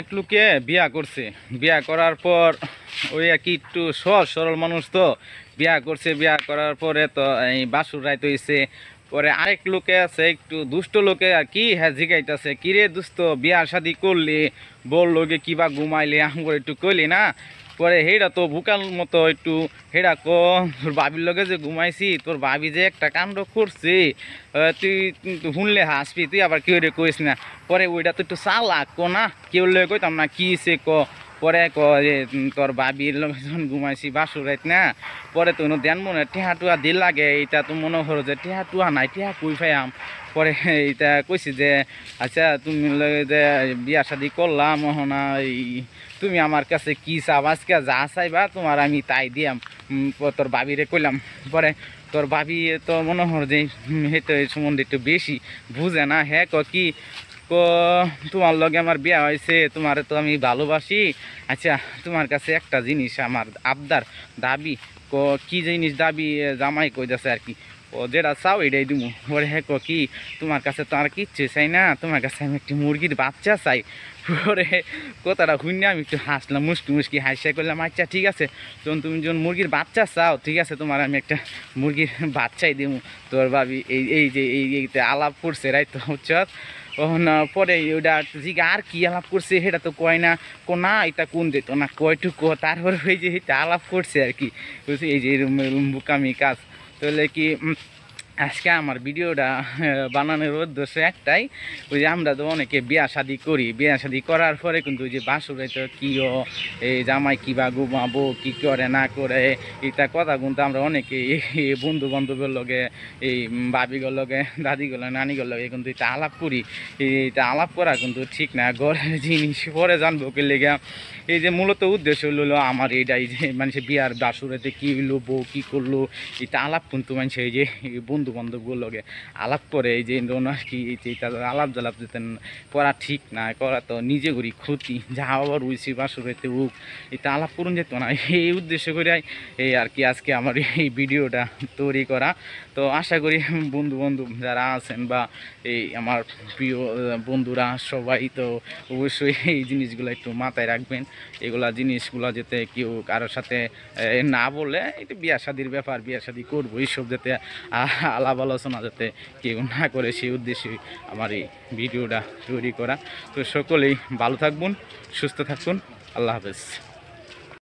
এক লোকে বিয়া করছে বিয়া করার পর ওই একই কি একটু সহজ সরল মানুষ তো বিয়া করছে বিয়া করার পরে তো এই বাসুর রায় তৈছে পরে আরেক লোকে আছে একটু দুষ্ট লোকে আর কি হ্যাঁ জিগাইতেছে কিরে দুষ্ট বিয়া শাদি করলি বল লোকে কিবা ঘুমাইলি আহ একটু কইলি না পরে হেডা তো বুকার মতো একটু হেডা ক তোর বাবির লগে যে ঘুমাইছি তোর বাবি যে একটা কাণ্ড করছি তুই শুনলে হাসবি তুই আবার কেউ রে কইস না পরে ওইটা তো একটু চালাক ক না কেউ লে কইতাম না কী সে ক পরে ক যে তোর বাবির লগে যখন ঘুমাইছি বাসুরাইত না পরে তো ধ্যান মনে টেহা টুয়া দিল লাগে এটা তো মনে হর যে টেহা টুয়া নাই টেহা কুই ফাইয়াম পরে এইটা কইছি যে আচ্ছা তুমি যে বিয়া শাদি করলাম না এই তুমি আমার কাছে কি চাও আজকে যা চাইবা তোমার আমি তাই দিয়াম তোর বাবিরে কইলাম পরে তোর বাবি তো মনে হর যে হয়তো এই সম্বন্ধে একটু বেশি বুঝে না হ্যাঁ ক কি তোমার লগে আমার বিয়া হয়েছে তোমার তো আমি ভালোবাসি আচ্ছা তোমার কাছে একটা জিনিস আমার আবদার দাবি ক কি জিনিস দাবি জামাই কই আর কি ও যেটা চাও এটাই দিব ওরে হ্যাঁ কি তোমার কাছে তো আর কিচ্ছু চাই না তোমার কাছে আমি একটি মুরগির বাচ্চা চাই পরে কোথাটা শুনে আমি একটু হাসলাম মুস্কি মুস্কি হাসিয়া করলাম আচ্ছা ঠিক আছে যখন তুমি যখন মুরগির বাচ্চা চাও ঠিক আছে তোমার আমি একটা মুরগির বাচ্চাই দিব তোর ভাবি এই এই যে এইতে আলাপ করছে রাই তো চত পরে ওটা জিগে আর কি আলাপ করছে সেটা তো কয় না কো না এটা কোন দিত না কয়টুকু তারপর ওই যে আলাপ করছে আর কি বুঝছি এই যে এরম বোকামি কাজ तो लेकिन আজকে আমার ভিডিওটা বানানোর উদ্দেশ্য একটাই ওই যে আমরা তো অনেকে বিয়া শাদি করি বিয়া শাদি করার পরে কিন্তু ওই যে বাসুরে তো কিও এই জামাই বা ঘুমাবো কি করে না করে এটা কথা কিন্তু আমরা অনেকে বন্ধু বান্ধবের লগে এই বাবিগর লগে দাদিগুলো নানিগর লগে কিন্তু এটা আলাপ করি এটা আলাপ করা কিন্তু ঠিক না ঘরের জিনিস পরে জানবো কি লেগে এই যে মূলত উদ্দেশ্য হলো আমার এইটাই যে মানুষের বিয়ার বাসুরেতে কী হলো বউ কী করলো এটা আলাপ কিন্তু মানুষের এই যে বন্ধু বন্ধু বান্ধবগুলো লগে আলাপ করে এই যে আর কি এই যে তাদের আলাপ জালাপ যেতেন করা ঠিক না করা তো নিজে করি ক্ষতি যা আবার উইসি বাসুর হইতে উক এটা আলাপ করুন যেত না এই উদ্দেশ্য করে এই আর কি আজকে আমার এই ভিডিওটা তৈরি করা তো আশা করি বন্ধু বন্ধু যারা আছেন বা এই আমার প্রিয় বন্ধুরা সবাই তো অবশ্যই এই জিনিসগুলো একটু মাথায় রাখবেন এগুলা জিনিসগুলো যাতে কেউ কারোর সাথে না বলে এটা বিয়া শাদির ব্যাপার বিয়া শাদি করবো এইসব যাতে আলাপ আলোচনা যাতে কেউ না করে সেই উদ্দেশ্যে আমার এই ভিডিওটা তৈরি করা তো সকলেই ভালো থাকবেন সুস্থ থাকুন আল্লাহ হাফেজ